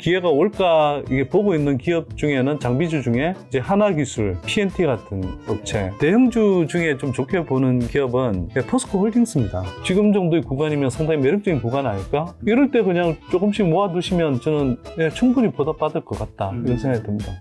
기회가 올까 이게 보고 있는 기업 중에는 장비주 중에 이제 하나기술, PNT 같은 업체 대형주 중에 좀 좋게 보는 기업은 예, 포스코 홀딩스입니다 지금 정도의 구간이면 상당히 매력적인 구간 아닐까? 이럴 때 그냥 조금씩 모아두시면 저는 예, 충분히 보답받을 것 같다 이런 음. 생각이 듭니다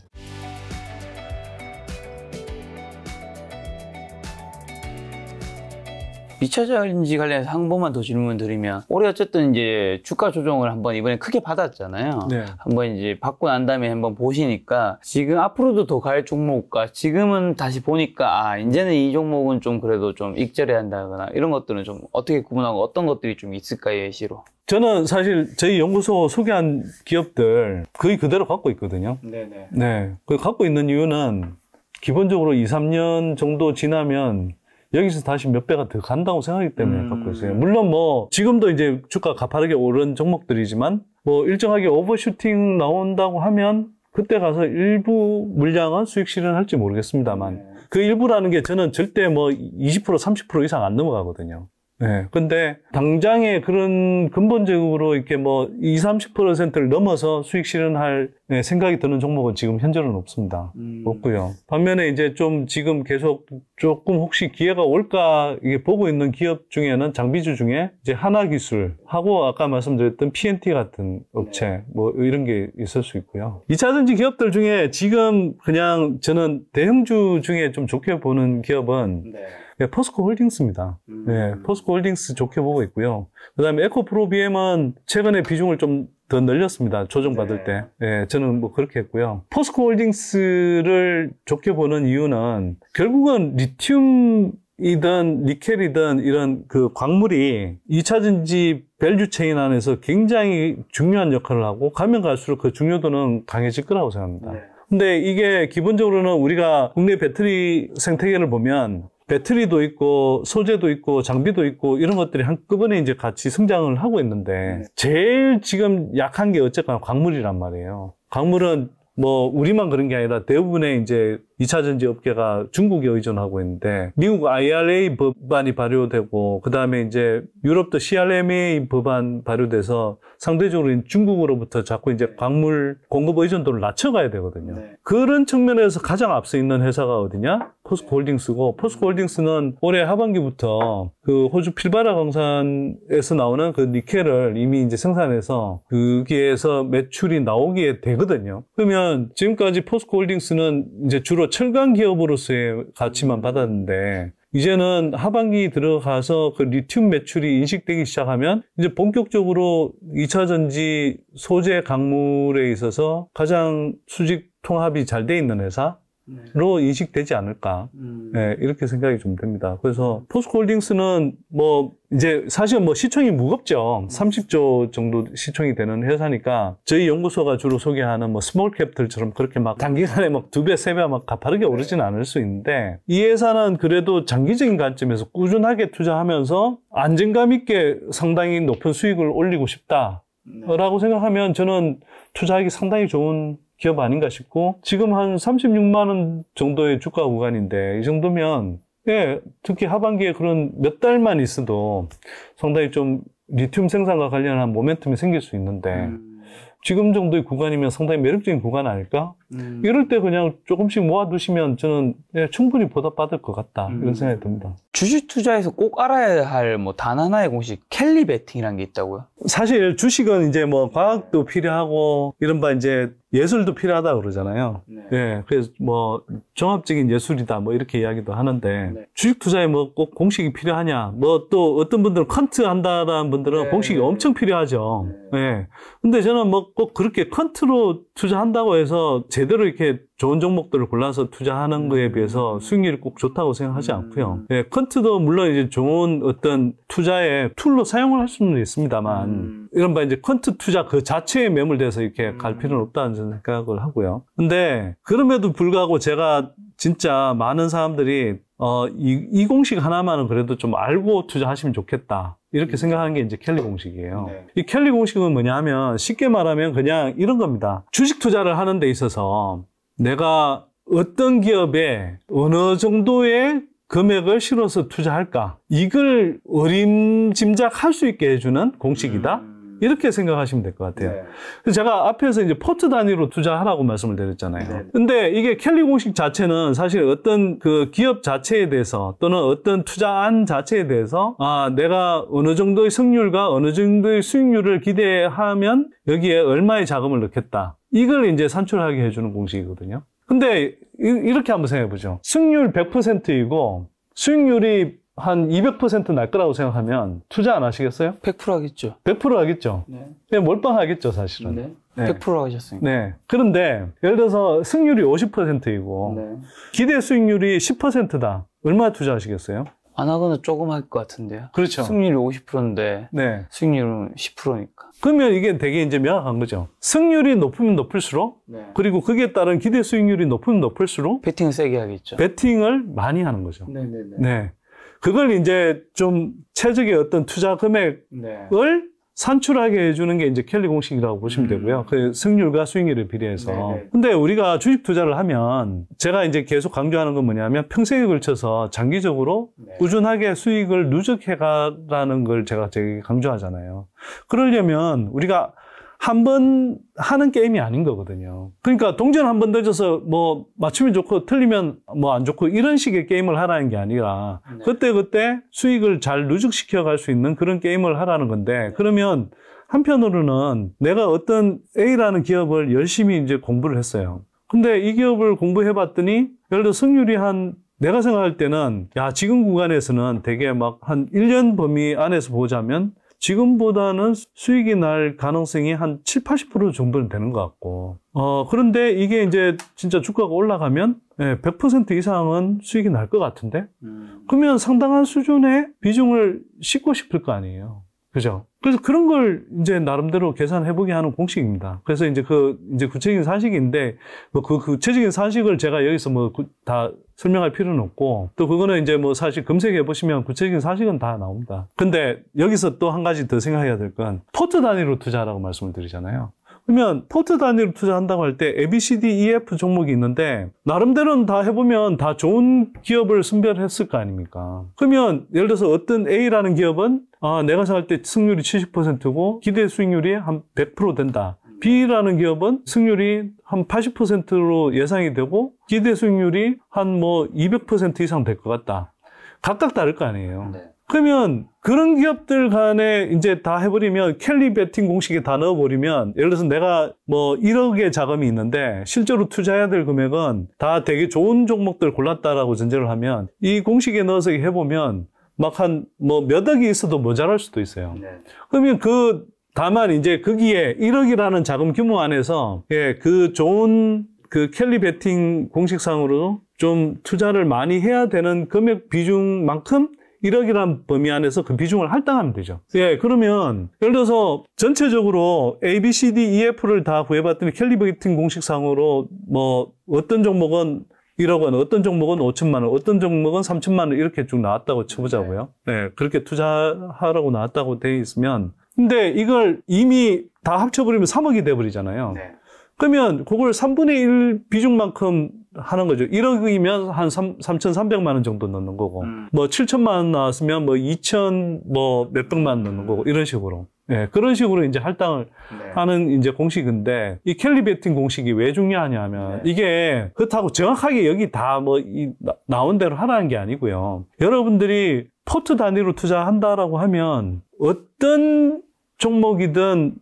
2차 전지 관련해서 한 번만 더 질문 드리면 올해 어쨌든 이제 주가 조정을 한번 이번에 크게 받았잖아요. 네. 한번 이제 받고 난 다음에 한번 보시니까 지금 앞으로도 더 갈 종목과 지금은 다시 보니까 아 이제는 이 종목은 좀 그래도 좀 익절해야 한다거나 이런 것들은 좀 어떻게 구분하고 어떤 것들이 좀 있을까요 예시로? 저는 사실 저희 연구소 소개한 기업들 거의 그대로 갖고 있거든요. 네네. 네. 네. 그 갖고 있는 이유는 기본적으로 2, 3년 정도 지나면 여기서 다시 몇 배가 더 간다고 생각하기 때문에 음. 갖고 있어요. 물론 뭐 지금도 이제 주가 가파르게 오른 종목들이지만 뭐 일정하게 오버슈팅 나온다고 하면 그때 가서 일부 물량은 수익 실현할지 모르겠습니다만 네. 그 일부라는 게 저는 절대 뭐 20% 30% 이상 안 넘어가거든요. 네. 근데 당장에 그런 근본적으로 이렇게 뭐 20, 30%를 넘어서 수익 실현할 네, 생각이 드는 종목은 지금 현재는 없습니다. 음. 없고요. 반면에 이제 좀 지금 계속 조금 혹시 기회가 올까 이게 보고 있는 기업 중에는 장비주 중에 이제 하나 기술하고 아까 말씀드렸던 PNT 같은 업체 네. 뭐 이런 게 있을 수 있고요. 2차전지 기업들 중에 지금 그냥 저는 대형주 중에 좀 좋게 보는 기업은 네. 예, 포스코 홀딩스입니다. 음. 예, 포스코 홀딩스 좋게 보고 있고요. 그다음에 에코프로비엠은 최근에 비중을 좀 더 늘렸습니다. 조정받을 네. 때. 예, 저는 뭐 그렇게 했고요. 포스코 홀딩스를 좋게 보는 이유는 결국은 리튬 이든 니켈이든 이런 그 광물이 2차전지 밸류 체인 안에서 굉장히 중요한 역할을 하고 가면 갈수록 그 중요도는 강해질 거라고 생각합니다. 네. 근데 이게 기본적으로는 우리가 국내 배터리 생태계를 보면 배터리도 있고 소재도 있고 장비도 있고 이런 것들이 한꺼번에 이제 같이 성장을 하고 있는데 네. 제일 지금 약한 게 어쨌거나 광물이란 말이에요. 광물은 뭐 우리만 그런 게 아니라 대부분의 이제 2차 전지 업계가 중국에 의존하고 있는데 미국 IRA 법안이 발효되고 그다음에 이제 유럽도 CRMA 법안 발효돼서 상대적으로 중국으로부터 자꾸 이제 광물 공급 의존도를 낮춰가야 되거든요. 네. 그런 측면에서 가장 앞서 있는 회사가 어디냐? 포스코 홀딩스고 포스코 홀딩스는 올해 하반기부터 그 호주 필바라 광산에서 나오는 그 니켈을 이미 이제 생산해서 거기에서 매출이 나오게 되거든요. 그러면 지금까지 포스코 홀딩스는 이제 주로 철강 기업으로서의 가치만 받았는데 이제는 하반기 들어가서 그 리튬 매출이 인식되기 시작하면 이제 본격적으로 2차 전지 소재 강물에 있어서 가장 수직 통합이 잘 돼 있는 회사 네. 로 인식되지 않을까 음. 네, 이렇게 생각이 좀 됩니다. 그래서 포스코홀딩스는 뭐 이제 사실 뭐시청이 무겁죠. 30조 정도 시청이 되는 회사니까 저희 연구소가 주로 소개하는 뭐 스몰 캡들처럼 그렇게 막 단기간에 막 두 배, 세 배 막 가파르게 네. 오르지는 않을 수 있는데 이 회사는 그래도 장기적인 관점에서 꾸준하게 투자하면서 안정감 있게 상당히 높은 수익을 올리고 싶다라고 네. 생각하면 저는 투자하기 상당히 좋은 기업 아닌가 싶고 지금 한 36만 원 정도의 주가 구간인데 이 정도면 예, 특히 하반기에 그런 몇 달만 있어도 상당히 좀 리튬 생산과 관련한 모멘텀이 생길 수 있는데 음. 지금 정도의 구간이면 상당히 매력적인 구간 아닐까? 음. 이럴 때 그냥 조금씩 모아두시면 저는 예, 충분히 보답받을 것 같다 음. 이런 생각이 듭니다. 주식 투자에서 꼭 알아야 할 뭐 단 하나의 공식 캘리 베팅이라는 게 있다고요? 사실 주식은 이제 뭐 과학도 필요하고 이른바 이제 예술도 필요하다 그러잖아요. 네. 예, 그래서 뭐 종합적인 예술이다 뭐 이렇게 이야기도 하는데 네. 주식 투자에 뭐 꼭 공식이 필요하냐? 뭐 또 어떤 분들은 컨트 한다라는 분들은 네. 공식이 엄청 필요하죠. 네. 예. 근데 저는 뭐 꼭 그렇게 컨트로 투자한다고 해서 제 제대로 이렇게 좋은 종목들을 골라서 투자하는 거에 음. 비해서 수익률이 꼭 좋다고 생각하지 음. 않고요. 예, 컨트도 물론 이제 좋은 어떤 투자의 툴로 사용을 할 수는 있습니다만 음. 이런 바 이제 컨트 투자 그 자체에 매몰돼서 이렇게 갈 필요는 없다는 생각을 하고요. 근데 그럼에도 불구하고 제가 진짜 많은 사람들이 어, 이, 이 공식 하나만은 그래도 좀 알고 투자하시면 좋겠다. 이렇게 음. 생각하는 게 이제 켈리 공식이에요. 네. 이 켈리 공식은 뭐냐면 쉽게 말하면 그냥 이런 겁니다. 주식 투자를 하는 데 있어서 내가 어떤 기업에 어느 정도의 금액을 실어서 투자할까 이걸 어림짐작할 수 있게 해주는 공식이다. 음. 이렇게 생각하시면 될 것 같아요. 네. 제가 앞에서 이제 포트 단위로 투자하라고 말씀을 드렸잖아요. 네. 근데 이게 캘리 공식 자체는 사실 어떤 그 기업 자체에 대해서 또는 어떤 투자안 자체에 대해서 아, 내가 어느 정도의 승률과 어느 정도의 수익률을 기대하면 여기에 얼마의 자금을 넣겠다. 이걸 이제 산출하게 해주는 공식이거든요. 근데 이렇게 한번 생각해 보죠. 승률 100%이고 수익률이 한 200%날 거라고 생각하면 투자 안 하시겠어요? 100% 하겠죠. 100% 하겠죠. 네. 그냥 몰빵하겠죠, 사실은. 네. 네. 100%하셨으니까 네. 그런데 예를 들어서 승률이 50%이고 네. 기대 수익률이 10%다. 얼마 투자하시겠어요? 안 하거나 조금 할 것 같은데요. 그렇죠. 승률이 50%인데 네. 수익률은 10%니까. 그러면 이게 되게 이제 명확한 거죠. 승률이 높으면 높을수록 네. 그리고 거기에 따른 기대 수익률이 높으면 높을수록 베팅을 세게 하겠죠. 베팅을 많이 하는 거죠. 네네네. 네. 네, 네. 네. 그걸 이제 좀 최적의 어떤 투자 금액을 네. 산출하게 해주는 게 이제 켈리 공식이라고 보시면 음. 되고요. 그 승률과 수익률을 비례해서. 네네. 네. 근데 우리가 주식 투자를 하면 제가 이제 계속 강조하는 건 뭐냐면 평생에 걸쳐서 장기적으로 네. 꾸준하게 수익을 누적해가라는 걸 제가 되게 강조하잖아요. 그러려면 우리가 한번 하는 게임이 아닌 거거든요. 그러니까 동전 한 번 던져서 뭐 맞추면 좋고 틀리면 뭐 안 좋고 이런 식의 게임을 하라는 게 아니라 네. 그때 그때 수익을 잘 누적시켜 갈 수 있는 그런 게임을 하라는 건데 그러면 한편으로는 내가 어떤 A라는 기업을 열심히 이제 공부를 했어요. 근데 이 기업을 공부해 봤더니 예를 들어 승률이 한 내가 생각할 때는 야 지금 구간에서는 대개 막한 1년 범위 안에서 보자면 지금보다는 수익이 날 가능성이 한 7, 0 80% 정도는 되는 것 같고 어 그런데 이게 이제 진짜 주가가 올라가면 예, 100% 이상은 수익이 날 것 같은데 음. 그러면 상당한 수준의 비중을 싣고 싶을 거 아니에요 그죠? 그래서 그런 걸 이제 나름대로 계산해보게 하는 공식입니다. 그래서 이제 그, 이제 구체적인 사식인데, 뭐 그 구체적인 사식을 제가 여기서 뭐 다 설명할 필요는 없고, 또 그거는 이제 뭐 사실 검색해보시면 구체적인 사식은 다 나옵니다. 근데 여기서 또 한 가지 더 생각해야 될 건, 포트 단위로 투자라고 말씀을 드리잖아요. 그러면 포트 단위로 투자한다고 할 때 ABCD EF 종목이 있는데 나름대로는 다 해보면 다 좋은 기업을 선별했을 거 아닙니까? 그러면 예를 들어서 어떤 A라는 기업은 아, 내가 생각할 때 승률이 70%고 기대 수익률이 한 100% 된다. B라는 기업은 승률이 한 80%로 예상이 되고 기대 수익률이 한 뭐 200% 이상 될 것 같다. 각각 다를 거 아니에요. 네. 그러면 그런 기업들 간에 이제 다 해버리면 캘리 베팅 공식에 다 넣어버리면 예를 들어서 내가 뭐 1억의 자금이 있는데 실제로 투자해야 될 금액은 다 되게 좋은 종목들 골랐다라고 전제를 하면 이 공식에 넣어서 해보면 막한뭐몇 억이 있어도 모자랄 수도 있어요. 네. 그러면 그 다만 이제 거기에 1억이라는 자금 규모 안에서 예, 그 좋은 그 켈리 베팅 공식상으로 좀 투자를 많이 해야 되는 금액 비중만큼 1억이라는 범위 안에서 그 비중을 할당하면 되죠. 예, 그러면 예를 들어서 전체적으로 A, B, C, D, E, F를 다 구해봤더니 캘리베이팅 공식상으로 뭐 어떤 종목은 1억 원, 어떤 종목은 5천만 원, 어떤 종목은 3천만 원 이렇게 쭉 나왔다고 쳐보자고요. 네. 네, 그렇게 투자하라고 나왔다고 돼 있으면 근데 이걸 이미 다 합쳐버리면 3억이 돼버리잖아요. 네. 그러면 그걸 3분의 1 비중만큼 하는 거죠. 1억이면 한 3, 3,300만 원 정도 넣는 거고, 음. 뭐 7천만 원 나왔으면 뭐 2천 뭐 몇백만 원 넣는 거고, 음. 이런 식으로. 네, 그런 식으로 이제 할당을 네. 하는 이제 공식인데 이캘리 베팅 공식이 왜 중요하냐면 하 네. 이게 그렇다고 정확하게 여기 다뭐 나온 대로 하라는 게 아니고요. 여러분들이 포트 단위로 투자한다라고 하면 어떤 종목이든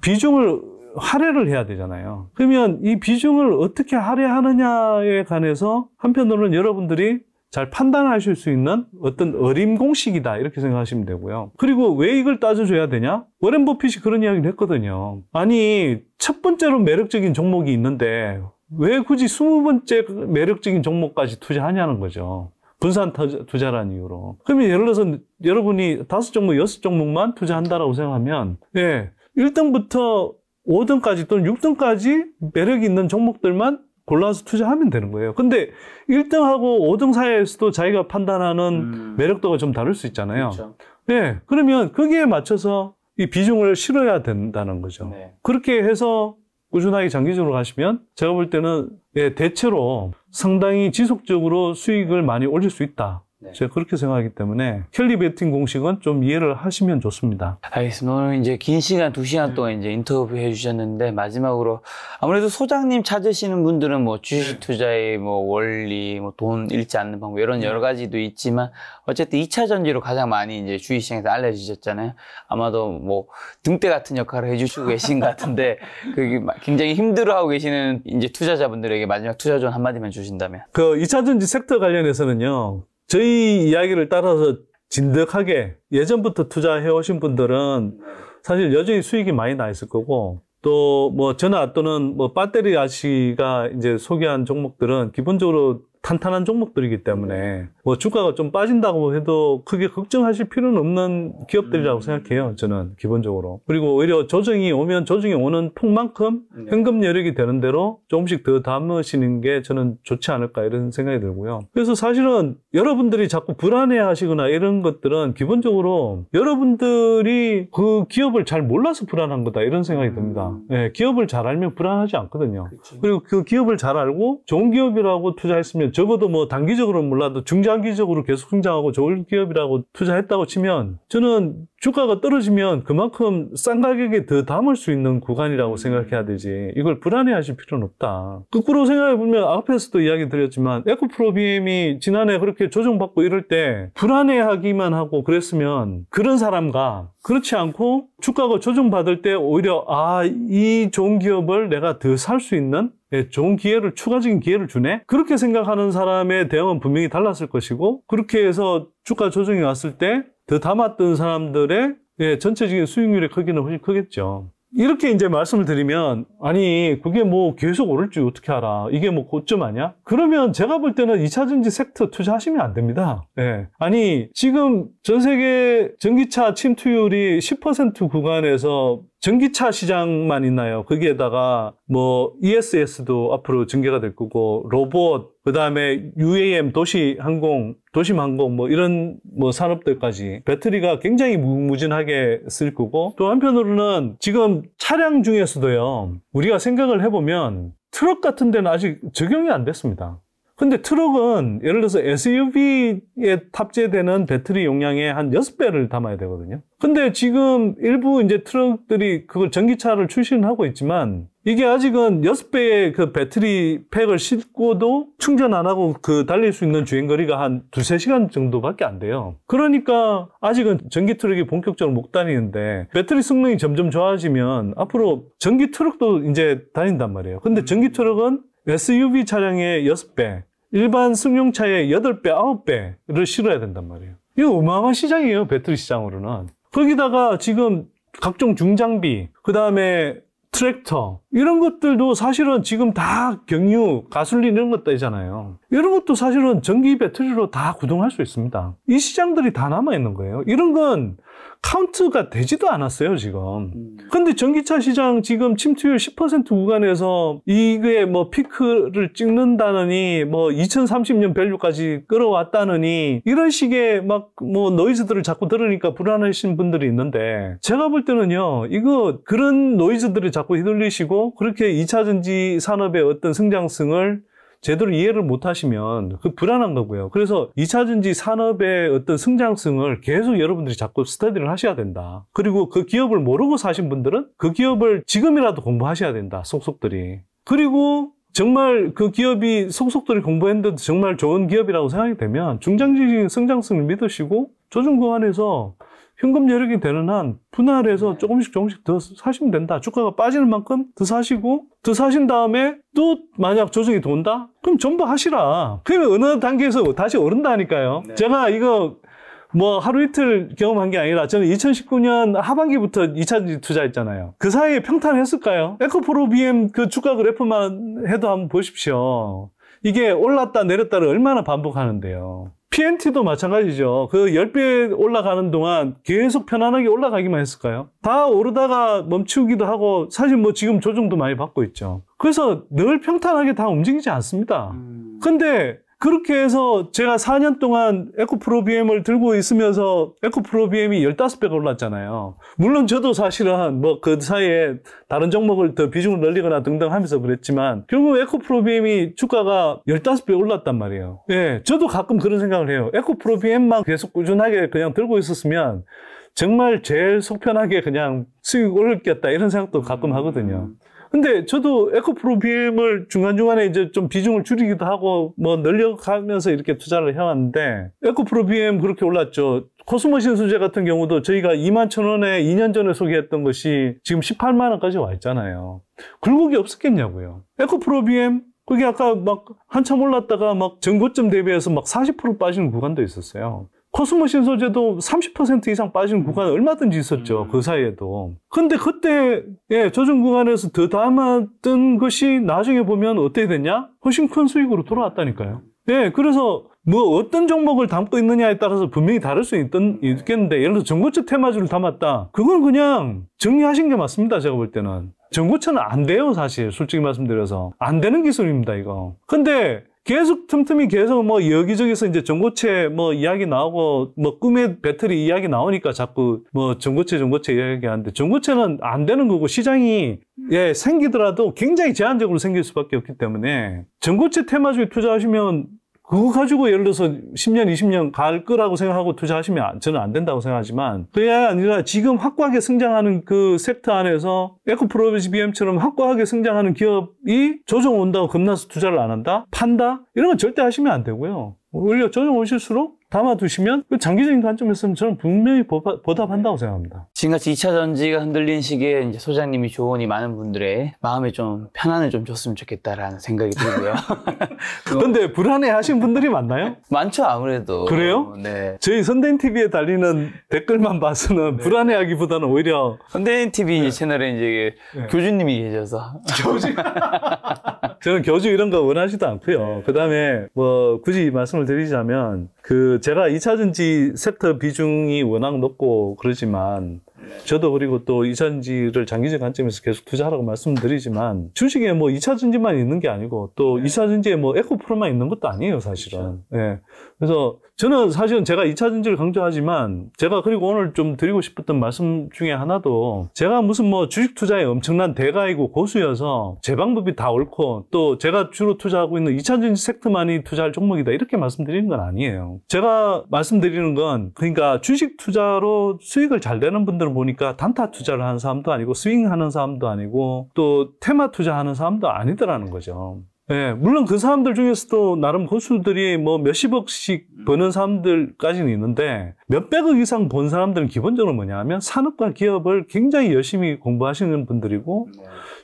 비중을 할애를 해야 되잖아요. 그러면 이 비중을 어떻게 할애하느냐에 관해서 한편으로는 여러분들이 잘 판단하실 수 있는 어떤 어림 공식이다 이렇게 생각하시면 되고요. 그리고 왜 이걸 따져줘야 되냐? 워렌 버핏이 그런 이야기를 했거든요. 아니 첫 번째로 매력적인 종목이 있는데 왜 굳이 스무 번째 매력적인 종목까지 투자하냐는 거죠. 분산 투자, 라는 이유로. 그러면 예를 들어서 여러분이 다섯 종목, 여섯 종목만 투자한다라고 생각하면, 예, 1등부터 5등까지 또는 6등까지 매력 이 있는 종목들만 골라서 투자하면 되는 거예요. 근데 1등하고 5등 사이에서도 자기가 판단하는 음. 매력도가 좀 다를 수 있잖아요. 그렇죠. 네, 그러면 거기에 맞춰서 이 비중을 실어야 된다는 거죠. 네. 그렇게 해서 꾸준하게 장기적으로 가시면 제가 볼 때는 예, 대체로 상당히 지속적으로 수익을 많이 올릴 수 있다. 네. 제가 그렇게 생각하기 때문에 켈리 베팅 공식은 좀 이해를 하시면 좋습니다. 알겠습니다. 오늘 이제 긴 시간 두 시간 네. 동안 이제 인터뷰해 주셨는데 마지막으로 아무래도 소장님 찾으시는 분들은 뭐 주식 네. 투자의 뭐 원리, 뭐 돈 잃지 않는 방법 이런 네. 여러 가지도 있지만 어쨌든 2차 전지로 가장 많이 이제 주식 시장에서 알려주셨잖아요. 아마도 뭐 등대 같은 역할을 해주시고 계신 것 같은데 그게 굉장히 힘들어하고 계시는 이제 투자자분들에게 마지막 투자 전 한마디만 주신다면 그 2차 전지 섹터 관련해서는요. 저희 이야기를 따라서 진득하게 예전부터 투자해 오신 분들은 사실 여전히 수익이 많이 나 있을 거고 또 뭐 전화 또는 뭐 배터리 아씨가 이제 소개한 종목들은 기본적으로 탄탄한 종목들이기 때문에 뭐 주가가 좀 빠진다고 해도 크게 걱정하실 필요는 없는 기업들이라고 음. 생각해요. 저는 기본적으로. 그리고 오히려 조정이 오면 조정이 오는 폭만큼 네. 현금 여력이 되는 대로 조금씩 더 담으시는 게 저는 좋지 않을까 이런 생각이 들고요. 그래서 사실은 여러분들이 자꾸 불안해 하시거나 이런 것들은 기본적으로 여러분들이 그 기업을 잘 몰라서 불안한 거다 이런 생각이 듭니다. 음. 네, 기업을 잘 알면 불안하지 않거든요. 그치. 그리고 그 기업을 잘 알고 좋은 기업이라고 투자했으면 적어도 뭐 단기적으로는 몰라도 중장 중장기적으로 계속 성장하고 좋은 기업이라고 투자했다고 치면 저는 주가가 떨어지면 그만큼 싼 가격에 더 담을 수 있는 구간이라고 생각해야 되지 이걸 불안해하실 필요는 없다 거꾸로 생각해보면 앞에서도 이야기 드렸지만 에코프로비엠이 지난해 그렇게 조정받고 이럴 때 불안해하기만 하고 그랬으면 그런 사람과 그렇지 않고 주가가 조정받을 때 오히려 아 이 좋은 기업을 내가 더 살 수 있는 예, 좋은 기회를 추가적인 기회를 주네 그렇게 생각하는 사람의 대응은 분명히 달랐을 것이고 그렇게 해서 주가 조정이 왔을 때 더 담았던 사람들의 예, 전체적인 수익률의 크기는 훨씬 크겠죠 이렇게 이제 말씀을 드리면 아니 그게 뭐 계속 오를 지 어떻게 알아 이게 뭐 고점 아니야 그러면 제가 볼 때는 2차전지 섹터 투자하시면 안 됩니다 예. 아니 지금 전 세계 전기차 침투율이 10% 구간에서 전기차 시장만 있나요? 거기에다가 뭐 ESS도 앞으로 전개가 될 거고 로봇 그다음에 UAM 도시 항공, 도심 항공 뭐 이런 뭐 산업들까지 배터리가 굉장히 무궁무진하게 쓸 거고 또 한편으로는 지금 차량 중에서도요. 우리가 생각을 해 보면 트럭 같은 데는 아직 적용이 안 됐습니다. 근데 트럭은 예를 들어서 SUV에 탑재되는 배터리 용량의 한 6배를 담아야 되거든요. 근데 지금 일부 이제 트럭들이 그걸 전기차를 출시는 하고 있지만 이게 아직은 6배의 그 배터리 팩을 싣고도 충전 안 하고 그 달릴 수 있는 주행 거리가 한 두세 시간 정도밖에 안 돼요. 그러니까 아직은 전기 트럭이 본격적으로 못 다니는데 배터리 성능이 점점 좋아지면 앞으로 전기 트럭도 이제 다닌단 말이에요. 근데 전기 트럭은 SUV 차량의 6배, 일반 승용차의 8배, 9배를 실어야 된단 말이에요. 이거 어마어마한 시장이에요, 배터리 시장으로는. 거기다가 지금 각종 중장비, 그 다음에 트랙터, 이런 것들도 사실은 지금 다 경유, 가솔린 이런 것들이잖아요. 이런 것도 사실은 전기 배터리로 다 구동할 수 있습니다. 이 시장들이 다 남아있는 거예요. 이런 건 카운트가 되지도 않았어요, 지금. 음. 근데 전기차 시장 지금 침투율 10% 구간에서 이게 뭐 피크를 찍는다느니 뭐 2030년 밸류까지 끌어왔다느니 이런 식의 막 뭐 노이즈들을 자꾸 들으니까 불안하신 분들이 있는데 제가 볼 때는요, 이거 그런 노이즈들을 자꾸 휘둘리시고 그렇게 2차 전지 산업의 어떤 성장성을 제대로 이해를 못 하시면 그 불안한 거고요. 그래서 2차전지 산업의 어떤 성장성을 계속 여러분들이 자꾸 스터디를 하셔야 된다. 그리고 그 기업을 모르고 사신 분들은 그 기업을 지금이라도 공부하셔야 된다. 속속들이. 그리고 정말 그 기업이 속속들이 공부했는데도 정말 좋은 기업이라고 생각이 되면 중장기적인 성장성을 믿으시고 조정 구안에서 현금 여력이 되는 한 분할해서 네. 조금씩 조금씩 더 사시면 된다. 주가가 빠지는 만큼 더 사시고 더 사신 다음에 또 만약 조정이 돈다? 그럼 전부 하시라. 그러면 어느 단계에서 다시 오른다니까요. 네. 제가 이거 뭐 하루 이틀 경험한 게 아니라 저는 2019년 하반기부터 2차 투자했잖아요. 그 사이에 평탄했을까요? 에코프로 BM 그 주가 그래프만 해도 한번 보십시오. 이게 올랐다 내렸다를 얼마나 반복하는데요. PNT도 마찬가지죠. 그 10배 올라가는 동안 계속 편안하게 올라가기만 했을까요? 다 오르다가 멈추기도 하고 사실 뭐 지금 조정도 많이 받고 있죠. 그래서 늘 평탄하게 다 움직이지 않습니다. 음. 근데 그렇게 해서 제가 4년 동안 에코프로비엠을 들고 있으면서 에코프로비엠이 15배가 올랐잖아요. 물론 저도 사실은 뭐 그 사이에 다른 종목을 더 비중을 늘리거나 등등 하면서 그랬지만 결국 에코프로비엠이 주가가 15배 올랐단 말이에요. 예. 저도 가끔 그런 생각을 해요. 에코프로비엠만 계속 꾸준하게 그냥 들고 있었으면 정말 제일 속편하게 그냥 수익 올렸겠다 이런 생각도 가끔 음. 하거든요. 근데 저도 에코프로 BM을 중간중간에 이제 좀 비중을 줄이기도 하고 뭐 늘려가면서 이렇게 투자를 해왔는데 에코프로 BM 그렇게 올랐죠. 코스모신 수제 같은 경우도 저희가 2만 천 원에 2년 전에 소개했던 것이 지금 18만 원까지 와 있잖아요. 굴곡이 없었겠냐고요. 에코프로 BM 그게 아까 막 한참 올랐다가 막 전고점 대비해서 막 40% 빠지는 구간도 있었어요. 코스모 신소재도 30% 이상 빠진 구간이 얼마든지 있었죠. 음. 그 사이에도. 근데 그때 예, 조정 구간에서 더 담았던 것이 나중에 보면 어떻게 됐냐? 훨씬 큰 수익으로 돌아왔다니까요. 예, 그래서 뭐 어떤 종목을 담고 있느냐에 따라서 분명히 다를 수 있던, 있겠는데 예를 들어 전고체 테마주를 담았다. 그건 그냥 정리하신 게 맞습니다. 제가 볼 때는. 전고체는 안 돼요, 사실. 솔직히 말씀드려서. 안 되는 기술입니다, 이거. 근데 계속 틈틈이 계속 뭐 여기저기서 이제 전고체 뭐 이야기 나오고 뭐 꿈의 배터리 이야기 나오니까 자꾸 뭐 전고체 전고체 이야기하는데 전고체는 안 되는 거고 시장이 음. 예 생기더라도 굉장히 제한적으로 생길 수밖에 없기 때문에 전고체 테마 주에 투자하시면 그거 가지고 예를 들어서 10년, 20년 갈 거라고 생각하고 투자하시면 저는 안 된다고 생각하지만 그게 아니라 지금 확고하게 성장하는 그 섹터 안에서 에코프로비지 BM처럼 확고하게 성장하는 기업이 조정 온다고 겁나서 투자를 안 한다? 판다? 이런 건 절대 하시면 안 되고요. 오히려 조정 오실수록 담아두시면 그 장기적인 관점에서는 저는 분명히 보답한다고 네. 생각합니다. 지금같이 2차 전지가 흔들린 시기에 이제 소장님이 조언이 많은 분들의 마음에 좀 편안을 좀 줬으면 좋겠다라는 생각이 들고요. 그런데 불안해 하신 분들이 많나요? 많죠, 아무래도. 그래요? 네. 저희 선대인TV에 달리는 댓글만 봐서는 네. 불안해 하기보다는 오히려. 선대인TV 네. 채널에 이제 네. 교주님이 계셔서. 교주? 저는 교주 이런 거 원하지도 않고요. 그 다음에 뭐 굳이 말씀을 드리자면 그 제가 2차 전지 섹터 비중이 워낙 높고 그러지만 저도 그리고 또 2차전지를 장기적 관점에서 계속 투자하라고 말씀드리지만 주식에 뭐 2차전지만 있는 게 아니고 또 네. 2차전지에 뭐 에코프로만 있는 것도 아니에요 사실은. 그 그렇죠. 예. 그래서 저는 사실은 제가 2차전지를 강조하지만 제가 그리고 오늘 좀 드리고 싶었던 말씀 중에 하나도 제가 무슨 뭐 주식 투자에 엄청난 대가이고 고수여서 제 방법이 다 옳고 또 제가 주로 투자하고 있는 2차전지 섹터만이 투자할 종목이다 이렇게 말씀드리는 건 아니에요. 제가 말씀드리는 건 그러니까 주식 투자로 수익을 잘 내는 분들은 보니까 단타 투자를 하는 사람도 아니고 스윙하는 사람도 아니고 또 테마 투자하는 사람도 아니더라는 거죠. 예, 물론 그 사람들 중에서도 나름 호수들이 뭐 몇십억씩 버는 사람들까지는 있는데 몇백억 이상 본 사람들은 기본적으로 뭐냐면 하 산업과 기업을 굉장히 열심히 공부하시는 분들이고 네.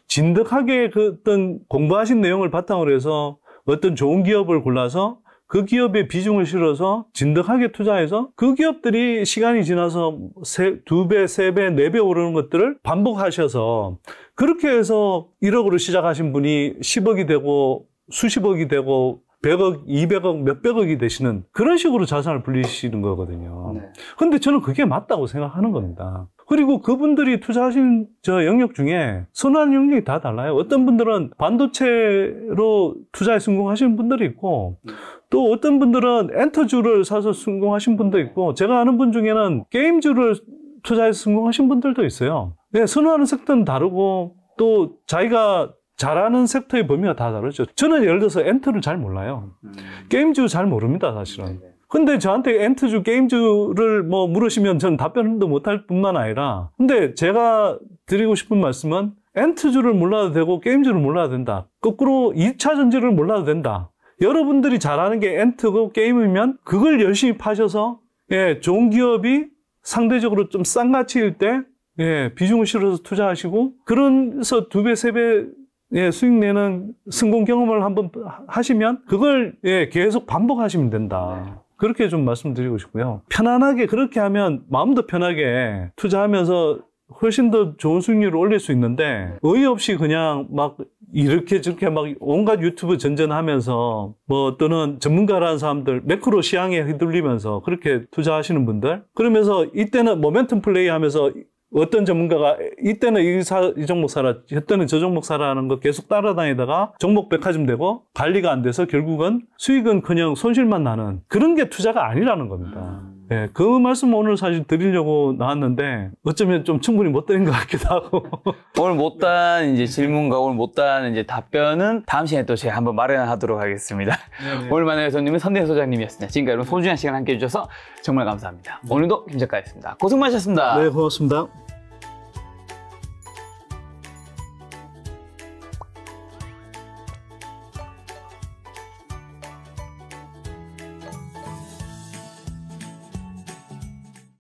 진득하게 그 어떤 공부하신 내용을 바탕으로 해서 어떤 좋은 기업을 골라서 그 기업에 비중을 실어서 진득하게 투자해서 그 기업들이 시간이 지나서 세, 두 배, 세 배, 네 배 오르는 것들을 반복하셔서 그렇게 해서 1억으로 시작하신 분이 10억이 되고 수십억이 되고 100억, 200억, 몇백억이 되시는 그런 식으로 자산을 불리시는 거거든요. 네. 근데 저는 그게 맞다고 생각하는 겁니다. 그리고 그분들이 투자하신 저 영역 중에 선호하는 영역이 다 달라요. 어떤 분들은 반도체로 투자에 성공하시는 분들이 있고 네. 또 어떤 분들은 엔터주를 사서 성공하신 분도 있고 제가 아는 분 중에는 게임주를 투자해서 성공하신 분들도 있어요. 네, 선호하는 섹터는 다르고 또 자기가 잘하는 섹터의 범위가 다 다르죠. 저는 예를 들어서 엔터를 잘 몰라요. 음. 게임주 잘 모릅니다, 사실은. 네네. 네. 근데 저한테 엔트주, 게임주를 뭐 물으시면 저는 답변도 못 할 뿐만 아니라 근데 제가 드리고 싶은 말씀은 엔터주를 몰라도 되고 게임주를 몰라도 된다. 거꾸로 2차 전지를 몰라도 된다. 여러분들이 잘하는 게 엔트고 게임이면 그걸 열심히 파셔서 예, 좋은 기업이 상대적으로 좀 싼 가치일 때 예, 비중을 실어서 투자하시고 그러면서 두 배, 세배 예, 수익 내는 성공 경험을 한번 하시면 그걸 예, 계속 반복하시면 된다. 그렇게 좀 말씀드리고 싶고요. 편안하게 그렇게 하면 마음도 편하게 투자하면서 훨씬 더 좋은 수익률을 올릴 수 있는데 의없이 그냥 막 이렇게 저렇게 막 온갖 유튜브 전전하면서 뭐 또는 전문가라는 사람들 매크로 시향에 휘둘리면서 그렇게 투자하시는 분들 그러면서 이때는 모멘텀 플레이 하면서 어떤 전문가가 이때는 이, 사, 이 종목 사라, 했더니 저 종목 사라는 거 계속 따라다니다가 종목 백화점 되고 관리가 안 돼서 결국은 수익은 그냥 손실만 나는 그런 게 투자가 아니라는 겁니다. 네, 그 말씀 오늘 사실 드리려고 나왔는데 어쩌면 좀 충분히 못 드린 것 같기도 하고 오늘 못한 이제 질문과 오늘 못한 이제 답변은 다음 시간에 또 제가 한번 마련하도록 하겠습니다. 네, 네. 오늘 만나요 손님은 선대 소장님이었습니다. 지금까지 여러분 소중한 시간 함께해 주셔서 정말 감사합니다. 네. 오늘도 김 작가였습니다. 고생 많으셨습니다. 네, 고맙습니다.